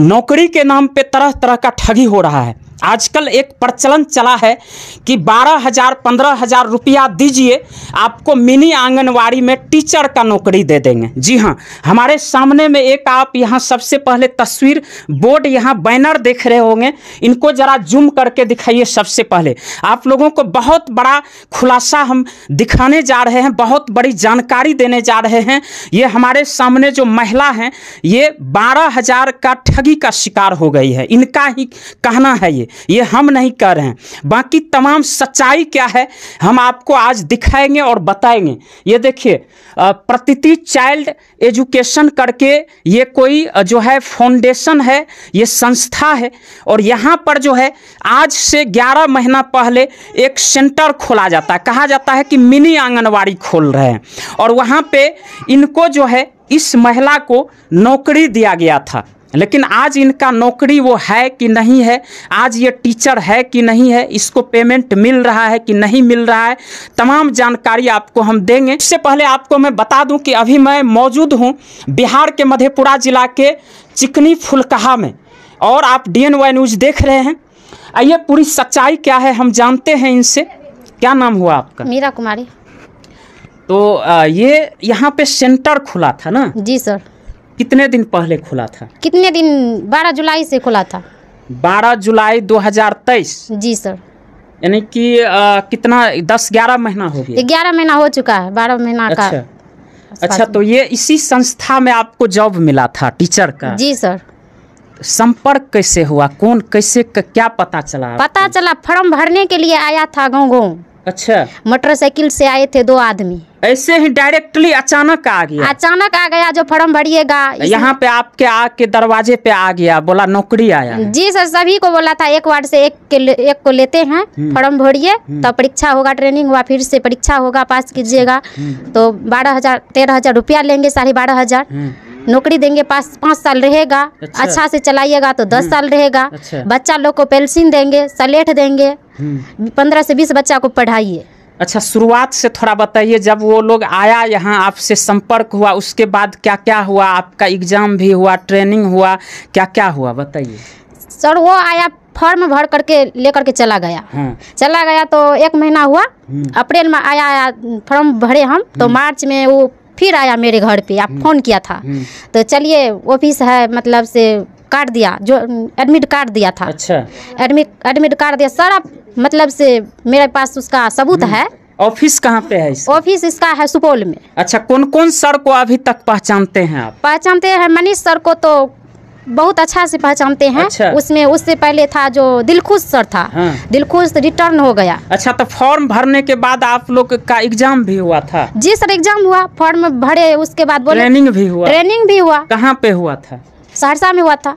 नौकरी के नाम पे तरह तरह का ठगी हो रहा है आजकल एक प्रचलन चला है कि बारह हज़ार पंद्रह हज़ार रुपया दीजिए आपको मिनी आंगनवाड़ी में टीचर का नौकरी दे देंगे जी हाँ हमारे सामने में एक आप यहाँ सबसे पहले तस्वीर बोर्ड यहाँ बैनर देख रहे होंगे इनको ज़रा जूम करके दिखाइए सबसे पहले आप लोगों को बहुत बड़ा खुलासा हम दिखाने जा रहे हैं बहुत बड़ी जानकारी देने जा रहे हैं ये हमारे सामने जो महिला हैं ये बारह हज़ार का ठगी का शिकार हो गई है इनका ही कहना है ये ये हम नहीं कह रहे हैं बाकी तमाम सच्चाई क्या है हम आपको आज दिखाएंगे और बताएंगे ये देखिए प्रतिति चाइल्ड एजुकेशन करके ये कोई जो है फाउंडेशन है ये संस्था है और यहाँ पर जो है आज से 11 महीना पहले एक सेंटर खोला जाता है कहा जाता है कि मिनी आंगनवाड़ी खोल रहे हैं और वहाँ पे इनको जो है इस महिला को नौकरी दिया गया था लेकिन आज इनका नौकरी वो है कि नहीं है आज ये टीचर है कि नहीं है इसको पेमेंट मिल रहा है कि नहीं मिल रहा है तमाम जानकारी आपको हम देंगे इससे पहले आपको मैं बता दूं कि अभी मैं मौजूद हूं बिहार के मधेपुरा जिला के चिकनी फुलकहा में और आप डी एन वाई न्यूज़ देख रहे हैं आइए पूरी सच्चाई क्या है हम जानते हैं इनसे क्या नाम हुआ आपका मीरा कुमारी तो ये यहाँ पे सेंटर खुला था ना जी सर कितने दिन पहले खुला था कितने दिन 12 जुलाई से खुला था 12 जुलाई 2023 जी सर यानी कि आ, कितना 10 11 महीना हो गया 11 महीना हो चुका है 12 महीना का अच्छा अच्छा तो ये इसी संस्था में आपको जॉब मिला था टीचर का जी सर संपर्क कैसे हुआ कौन कैसे क्या पता चला पता चला फॉर्म भरने के लिए आया था गाँव गाँव अच्छा मोटरसाइकिल से आए थे दो आदमी ऐसे ही डायरेक्टली अचानक आ गया अचानक आ गया जो फॉर्म भरिएगा यहाँ पे आपके आके दरवाजे पे आ गया बोला नौकरी आया जी सर सभी को बोला था एक वार्ड से एक के एक को लेते हैं हम्म। फॉर्म भरिए हम्म। तो परीक्षा होगा ट्रेनिंग हुआ फिर से परीक्षा होगा पास कीजिएगा हम्म। तो बारह हजार तेरह हजार रुपया लेंगे साढ़े बारह हजार नौकरी देंगे पाँच पाँच साल रहेगा अच्छा, अच्छा से चलाइएगा तो दस हम्म। साल रहेगा अच्छा। बच्चा लोग को पेंसिल देंगे सलेट देंगे हम्म। पंद्रह से बीस बच्चा को पढ़ाइए अच्छा शुरुआत से थोड़ा बताइए जब वो लोग आया यहाँ आपसे संपर्क हुआ उसके बाद क्या क्या हुआ आपका एग्जाम भी हुआ ट्रेनिंग हुआ क्या क्या हुआ बताइए सर वो आया फॉर्म भर करके लेकर के चला गया हाँ। चला गया तो एक महीना हुआ हम्म। अप्रैल में आया, आया फॉर्म भरे हम तो मार्च में वो फिर आया मेरे घर पे आप हम्म। फ़ोन किया था हम्म। तो चलिए ऑफिस है मतलब से काट दिया जो एडमिट कार्ड दिया था अच्छा एडमिट एडमिट कार्ड दिया सारा मतलब से मेरे पास उसका सबूत हम्म। है ऑफिस कहाँ पे है ऑफिस इसका है सुपौल में अच्छा कौन कौन सर को अभी तक पहचानते हैं आप पहचानते हैं मनीष सर को तो बहुत अच्छा से पहचानते हैं अच्छा। उसमें उससे पहले था जो दिलखुश सर था हाँ। दिलखुश रिटर्न हो गया अच्छा तो फॉर्म भरने के बाद आप लोग का एग्जाम भी हुआ था जी सर एग्जाम हुआ फॉर्म भरे उसके बाद बोले ट्रेनिंग भी हुआ ट्रेनिंग भी हुआ कहाँ पे हुआ था सहरसा में हुआ था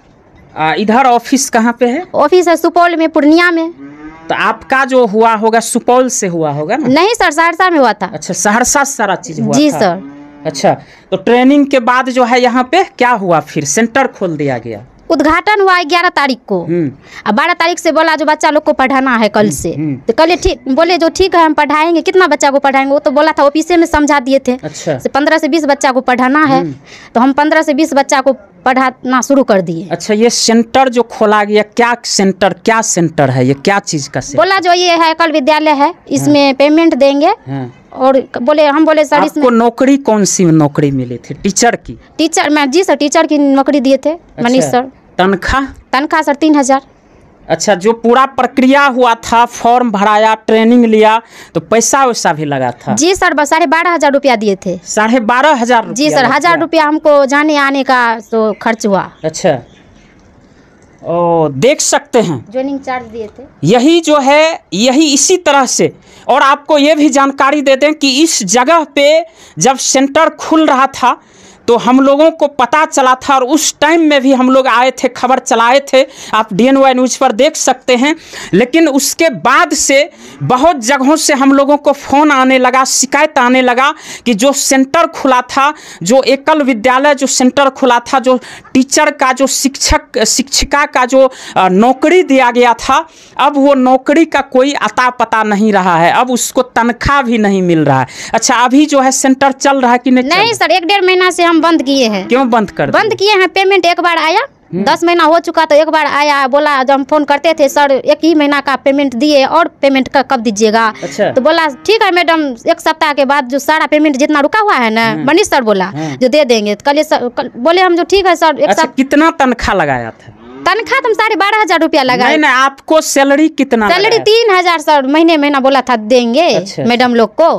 आ, इधर ऑफिस कहाँ पे है ऑफिस है सुपौल में पूर्णिया में तो आपका जो हुआ होगा सुपौल से हुआ होगा ना नहीं सर सहरसा में हुआ था अच्छा सहरसा सारा चीज जी सर अच्छा तो ट्रेनिंग के बाद जो है यहाँ पे क्या हुआ फिर सेंटर खोल दिया गया उद्घाटन हुआ ग्यारह तारीख को हम्म। बारह तारीख से बोला जो बच्चा लोग को पढ़ाना है कल हम्म, से हम्म। तो कल ठीक बोले जो ठीक है हम पढ़ाएंगे कितना बच्चा को पढ़ाएंगे वो तो बोला था ऑफिस में समझा दिए थे अच्छा। पंद्रह से बीस बच्चा को पढ़ाना है तो हम पंद्रह से बीस बच्चा को पढ़ाना शुरू कर दिए अच्छा ये सेंटर जो खोला गया क्या सेंटर क्या सेंटर है ये क्या चीज का बोला जो ये है कल विद्यालय है इसमें पेमेंट हाँ। देंगे हाँ। और बोले हम बोले सर आपको नौकरी कौन सी नौकरी मिली थी टीचर की टीचर मैं जी सर टीचर की नौकरी दिए थे अच्छा, मनीष सर तनखा तनखा सर तीन हजार अच्छा जो पूरा प्रक्रिया हुआ था फॉर्म भराया ट्रेनिंग लिया तो पैसा वैसा भी लगा था जी सर बस साढ़े बारह हजार रुपया दिए थे साढ़े बारह हजार जी सर हजार रुपया हमको जाने आने का तो खर्च हुआ अच्छा ओ देख सकते हैं ज्वाइनिंग चार्ज दिए थे यही जो है यही इसी तरह से और आपको ये भी जानकारी दे दें कि इस जगह पे जब सेंटर खुल रहा था तो हम लोगों को पता चला था और उस टाइम में भी हम लोग आए थे खबर चलाए थे आप डी न्यूज़ पर देख सकते हैं लेकिन उसके बाद से बहुत जगहों से हम लोगों को फ़ोन आने लगा शिकायत आने लगा कि जो सेंटर खुला था जो एकल विद्यालय जो सेंटर खुला था जो टीचर का जो शिक्षक शिक्षिका का जो नौकरी दिया गया था अब वो नौकरी का कोई अता पता नहीं रहा है अब उसको तनख्वाह भी नहीं मिल रहा है अच्छा अभी जो है सेंटर चल रहा है कि नहीं नहीं सर एक डेढ़ महीना से काम बंद किए हैं क्यों बंद कर बंद किए हैं पेमेंट एक बार आया हम्म। दस महीना हो चुका तो एक बार आया बोला जब हम फोन करते थे सर एक ही महीना का पेमेंट दिए और पेमेंट का कब दीजिएगा अच्छा। तो बोला ठीक है मैडम एक सप्ताह के बाद जो सारा पेमेंट जितना रुका हुआ है ना हम्म। मनीष सर बोला हम्म। जो दे देंगे तो कल कल, बोले हम जो ठीक है सर एक अच्छा, कितना तनख्वाह लगाया था तनख्वाह तुम तो साढ़े बारह हजार रूपया लगा नहीं, नहीं, आपको सैलरी कितना सैलरी तीन हजार सर महीने महीना बोला था देंगे मैडम अच्छा। लोग को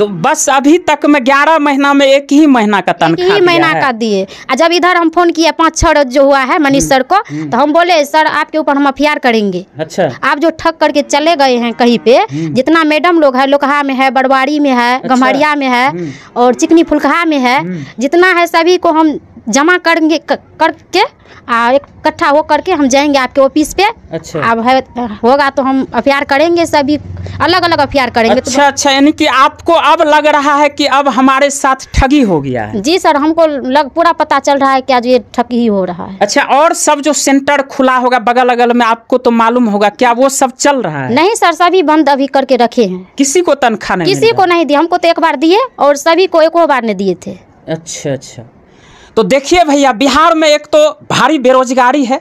तो बस अभी तक में ग्यारह महीना में एक ही महीना का तनख्वाह ही महीना का दिए जब इधर हम फोन किया पाँच छः रोज जो हुआ है मनीष हम्म, सर को हम्म। तो हम बोले सर आपके ऊपर हम अफियार करेंगे अच्छा आप जो ठग करके चले गए हैं कहीं पे हम्म। जितना मैडम लोग है लोकहा में है बड़वाड़ी में है अच्छा। गम्हरिया में है और चिकनी फुलकहा में है जितना है सभी को हम जमा करेंगे करके आ इकट्ठा हो करके हम जाएंगे आपके ऑफिस पे अच्छा अब होगा तो हम एफ करेंगे सभी अलग अलग अफियार करेंगे अच्छा तो अच्छा यानी कि आपको अब लग रहा है कि अब हमारे साथ ठगी हो गया है जी सर हमको लग पूरा पता चल रहा है कि आज ये ठगी हो रहा है अच्छा और सब जो सेंटर खुला होगा बगल अगल में आपको तो मालूम होगा क्या वो सब चल रहा है नहीं सर सभी बंद अभी करके रखे है किसी को तनख्वाह नहीं किसी को नहीं दिए हमको तो एक बार दिए और सभी को एक बार ने दिए थे अच्छा अच्छा तो देखिए भैया बिहार में एक तो भारी बेरोजगारी है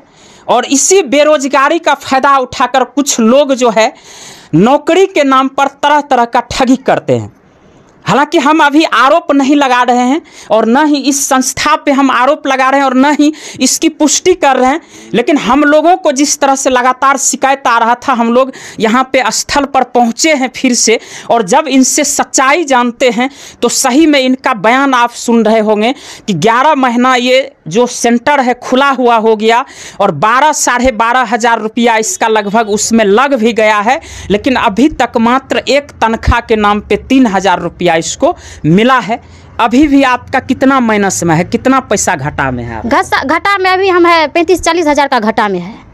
और इसी बेरोजगारी का फायदा उठाकर कुछ लोग जो है नौकरी के नाम पर तरह तरह का ठगी करते हैं हालांकि हम अभी आरोप नहीं लगा रहे हैं और न ही इस संस्था पे हम आरोप लगा रहे हैं और न ही इसकी पुष्टि कर रहे हैं लेकिन हम लोगों को जिस तरह से लगातार शिकायत आ रहा था हम लोग यहाँ पे स्थल पर पहुँचे हैं फिर से और जब इनसे सच्चाई जानते हैं तो सही में इनका बयान आप सुन रहे होंगे कि ग्यारह महीना ये जो सेंटर है खुला हुआ हो गया और बारह साढ़े बारह हज़ार रुपया इसका लगभग उसमें लग भी गया है लेकिन अभी तक मात्र एक तनख्वाह के नाम पे तीन हज़ार रुपया प्राइस को मिला है अभी भी आपका कितना माइनस में है कितना पैसा घाटा में है घाटा में अभी हम है पैंतीस चालीस हजार का घाटा में है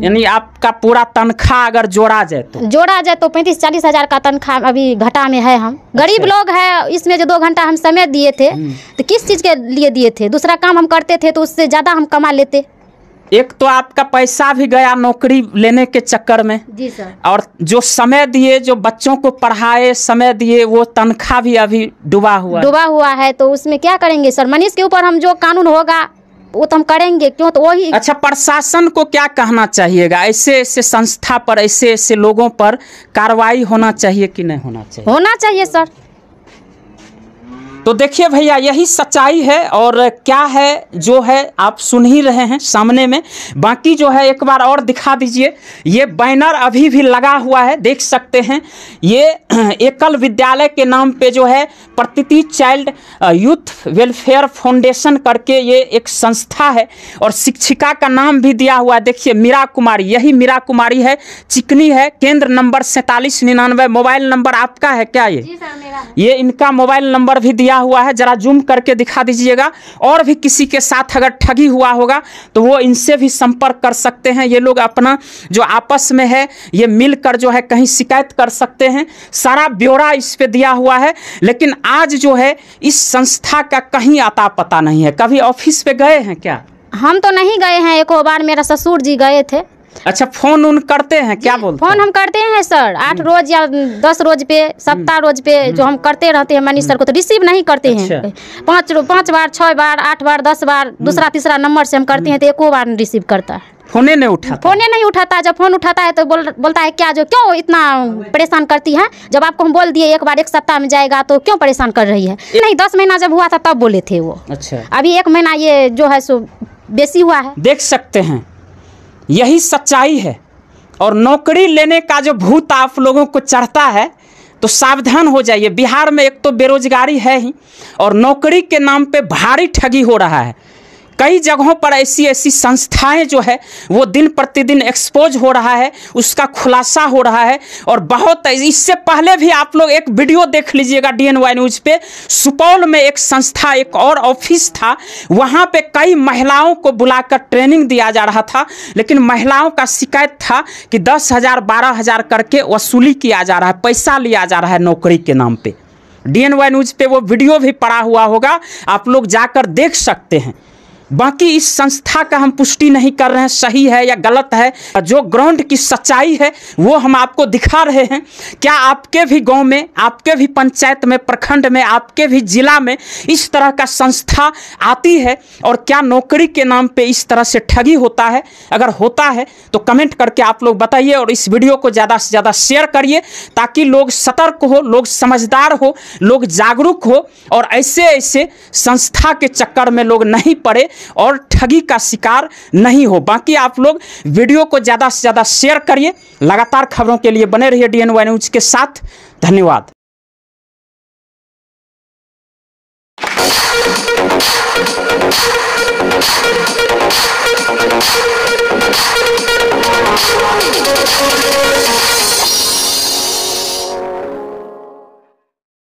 यानी आपका पूरा तनखा अगर जोड़ा जाए तो जोड़ा जाए तो पैंतीस चालीस हजार का तनखा अभी घाटा में है हम अच्छा। गरीब लोग है इसमें जो दो घंटा हम समय दिए थे हम्म। तो किस चीज़ के लिए दिए थे दूसरा काम हम करते थे तो उससे ज़्यादा हम कमा लेते एक तो आपका पैसा भी गया नौकरी लेने के चक्कर में जी सर और जो समय दिए जो बच्चों को पढ़ाए समय दिए वो तनख्वाह भी अभी डूबा हुआ डूबा हुआ है तो उसमें क्या करेंगे सर मनीष के ऊपर हम जो कानून होगा वो तो हम करेंगे क्यों तो वही अच्छा प्रशासन को क्या कहना चाहिएगा ऐसे ऐसे संस्था पर ऐसे ऐसे लोगों पर कार्रवाई होना चाहिए कि नहीं होना चाहिए होना चाहिए सर तो देखिए भैया यही सच्चाई है और क्या है जो है आप सुन ही रहे हैं सामने में बाकी जो है एक बार और दिखा दीजिए ये बैनर अभी भी लगा हुआ है देख सकते हैं ये एकल विद्यालय के नाम पे जो है Pratiti child youth welfare foundation करके ये एक संस्था है और शिक्षिका का नाम भी दिया हुआ है देखिए मीरा कुमारी यही मीरा कुमारी है चिकनी है केंद्र नंबर सैंतालीस मोबाइल नंबर आपका है क्या ये ये इनका मोबाइल नंबर भी दिया किया हुआ है ज़रा जूम करके दिखा दीजिएगा और भी किसी के साथ अगर ठगी हुआ होगा तो वो इनसे भी संपर्क कर सकते हैं ये लोग अपना जो आपस में है ये मिलकर जो है कहीं शिकायत कर सकते हैं सारा ब्यौरा इस पर दिया हुआ है लेकिन आज जो है इस संस्था का कहीं आता पता नहीं है कभी ऑफिस पे गए हैं क्या हम तो नहीं गए हैं एक बार मेरा ससुर जी गए थे अच्छा फोन उन करते हैं क्या बोलते फोन हम करते हैं सर आठ रोज या दस रोज पे सप्ताह हम्म। रोज पे जो हम्म। हम करते रहते हैं मनीष हम्म। सर को तो रिसीव नहीं करते हैं अच्छा। पाँच पाँच बार छः बार आठ बार दस बार दूसरा तीसरा नंबर से हम करते हैं तो एको बार रिसीव करता है फोने नहीं उठाता फोने नहीं उठाता जब फोन उठाता है तो बोल बोलता है क्या जो क्यों इतना परेशान करती है जब आपको हम बोल दिए एक बार एक सप्ताह में जाएगा तो क्यों परेशान कर रही है नहीं दस महीना जब हुआ था तब बोले थे वो अच्छा अभी एक महीना ये जो है सो बेसी हुआ है देख सकते हैं यही सच्चाई है और नौकरी लेने का जो भूत आप लोगों को चढ़ता है तो सावधान हो जाइए बिहार में एक तो बेरोजगारी है ही और नौकरी के नाम पे भारी ठगी हो रहा है कई जगहों पर ऐसी ऐसी संस्थाएं जो है वो दिन प्रतिदिन एक्सपोज हो रहा है उसका खुलासा हो रहा है और बहुत इससे पहले भी आप लोग एक वीडियो देख लीजिएगा डी एन वाई न्यूज पे सुपौल में एक संस्था एक और ऑफिस था वहाँ पे कई महिलाओं को बुलाकर ट्रेनिंग दिया जा रहा था लेकिन महिलाओं का शिकायत था कि दस हज़ार बारह हज़ार करके वसूली किया जा रहा है पैसा लिया जा रहा है नौकरी के नाम पे डी एन वाई न्यूज़ पे वो वीडियो भी पड़ा हुआ होगा आप लोग जाकर देख सकते हैं बाकी इस संस्था का हम पुष्टि नहीं कर रहे हैं सही है या गलत है जो ग्राउंड की सच्चाई है वो हम आपको दिखा रहे हैं क्या आपके भी गांव में आपके भी पंचायत में प्रखंड में आपके भी जिला में इस तरह का संस्था आती है और क्या नौकरी के नाम पे इस तरह से ठगी होता है अगर होता है तो कमेंट करके आप लोग बताइए और इस वीडियो को ज़्यादा से ज़्यादा शेयर करिए ताकि लोग सतर्क हो लोग समझदार हो लोग जागरूक हो और ऐसे ऐसे संस्था के चक्कर में लोग नहीं पड़े और ठगी का शिकार नहीं हो बाकी आप लोग वीडियो को ज़्यादा से ज़्यादा शेयर करिए लगातार खबरों के लिए बने रहिए डी न्यूज़ के साथ धन्यवाद